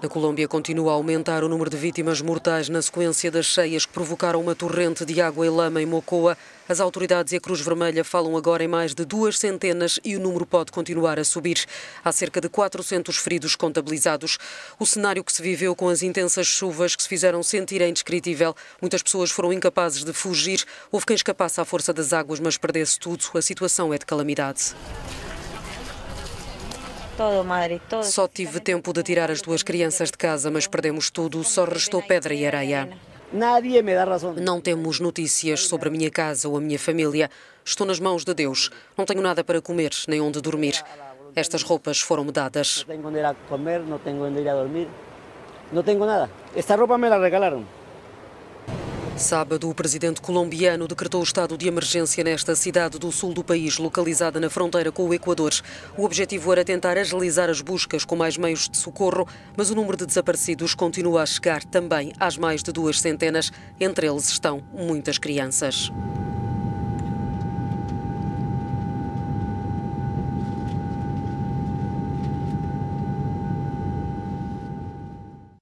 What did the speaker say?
Na Colômbia continua a aumentar o número de vítimas mortais na sequência das cheias que provocaram uma torrente de água e lama em Mocoa. As autoridades e a Cruz Vermelha falam agora em mais de duas centenas e o número pode continuar a subir. Há cerca de 400 feridos contabilizados. O cenário que se viveu com as intensas chuvas que se fizeram sentir é indescritível. Muitas pessoas foram incapazes de fugir. Houve quem escapasse à força das águas, mas perdesse tudo. A situação é de calamidade. Só tive tempo de tirar as duas crianças de casa, mas perdemos tudo, só restou pedra e areia. Não temos notícias sobre a minha casa ou a minha família. Estou nas mãos de Deus. Não tenho nada para comer, nem onde dormir. Estas roupas foram-me dadas. Não tenho nada. Esta roupa me la regalaram. Sábado, o presidente colombiano decretou o estado de emergência nesta cidade do sul do país, localizada na fronteira com o Equador. O objetivo era tentar agilizar as buscas com mais meios de socorro, mas o número de desaparecidos continua a chegar também às mais de duas centenas. Entre eles estão muitas crianças.